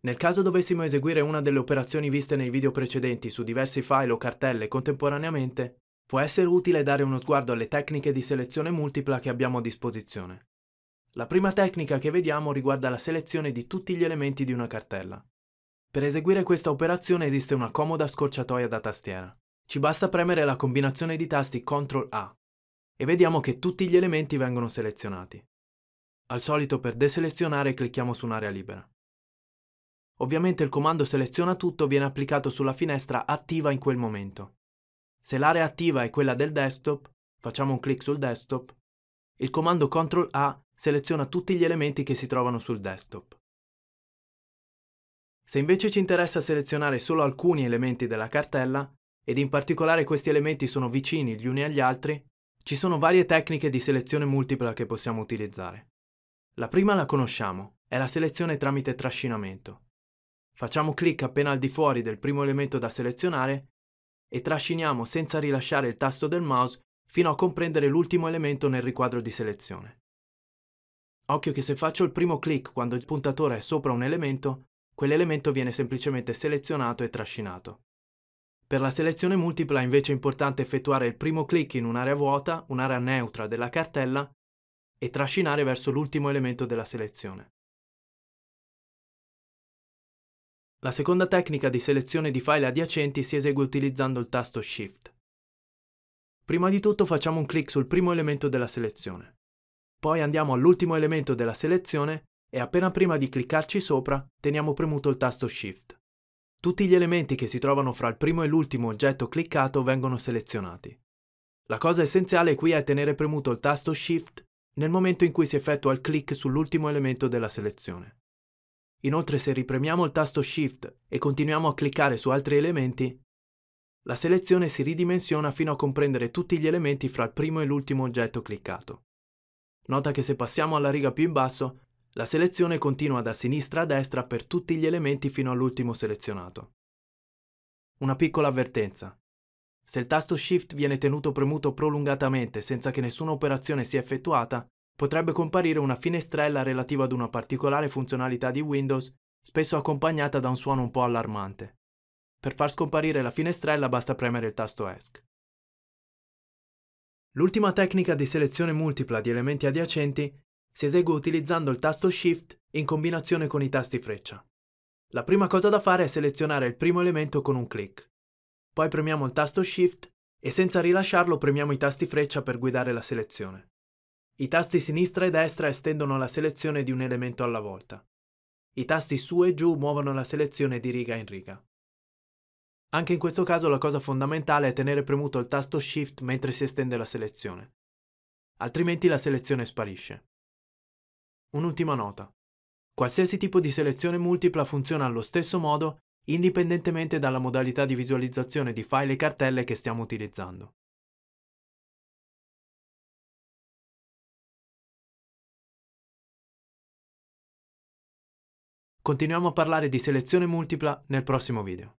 Nel caso dovessimo eseguire una delle operazioni viste nei video precedenti su diversi file o cartelle contemporaneamente, può essere utile dare uno sguardo alle tecniche di selezione multipla che abbiamo a disposizione. La prima tecnica che vediamo riguarda la selezione di tutti gli elementi di una cartella. Per eseguire questa operazione esiste una comoda scorciatoia da tastiera. Ci basta premere la combinazione di tasti Ctrl-A e vediamo che tutti gli elementi vengono selezionati. Al solito per deselezionare clicchiamo su un'area libera. Ovviamente il comando seleziona tutto viene applicato sulla finestra attiva in quel momento. Se l'area attiva è quella del desktop, facciamo un clic sul desktop, il comando Ctrl A seleziona tutti gli elementi che si trovano sul desktop. Se invece ci interessa selezionare solo alcuni elementi della cartella, ed in particolare questi elementi sono vicini gli uni agli altri, ci sono varie tecniche di selezione multipla che possiamo utilizzare. La prima la conosciamo, è la selezione tramite trascinamento. Facciamo clic appena al di fuori del primo elemento da selezionare e trasciniamo senza rilasciare il tasto del mouse fino a comprendere l'ultimo elemento nel riquadro di selezione. Occhio che se faccio il primo clic quando il puntatore è sopra un elemento, quell'elemento viene semplicemente selezionato e trascinato. Per la selezione multipla invece è importante effettuare il primo clic in un'area vuota, un'area neutra della cartella e trascinare verso l'ultimo elemento della selezione. La seconda tecnica di selezione di file adiacenti si esegue utilizzando il tasto Shift. Prima di tutto facciamo un clic sul primo elemento della selezione. Poi andiamo all'ultimo elemento della selezione e appena prima di cliccarci sopra teniamo premuto il tasto Shift. Tutti gli elementi che si trovano fra il primo e l'ultimo oggetto cliccato vengono selezionati. La cosa essenziale qui è tenere premuto il tasto Shift nel momento in cui si effettua il clic sull'ultimo elemento della selezione. Inoltre se ripremiamo il tasto Shift e continuiamo a cliccare su altri elementi, la selezione si ridimensiona fino a comprendere tutti gli elementi fra il primo e l'ultimo oggetto cliccato. Nota che se passiamo alla riga più in basso, la selezione continua da sinistra a destra per tutti gli elementi fino all'ultimo selezionato. Una piccola avvertenza. Se il tasto Shift viene tenuto premuto prolungatamente senza che nessuna operazione sia effettuata, potrebbe comparire una finestrella relativa ad una particolare funzionalità di Windows, spesso accompagnata da un suono un po' allarmante. Per far scomparire la finestrella basta premere il tasto ESC. L'ultima tecnica di selezione multipla di elementi adiacenti si esegue utilizzando il tasto Shift in combinazione con i tasti freccia. La prima cosa da fare è selezionare il primo elemento con un clic. Poi premiamo il tasto Shift e senza rilasciarlo premiamo i tasti freccia per guidare la selezione. I tasti sinistra e destra estendono la selezione di un elemento alla volta. I tasti su e giù muovono la selezione di riga in riga. Anche in questo caso la cosa fondamentale è tenere premuto il tasto Shift mentre si estende la selezione. Altrimenti la selezione sparisce. Un'ultima nota. Qualsiasi tipo di selezione multipla funziona allo stesso modo indipendentemente dalla modalità di visualizzazione di file e cartelle che stiamo utilizzando. Continuiamo a parlare di selezione multipla nel prossimo video.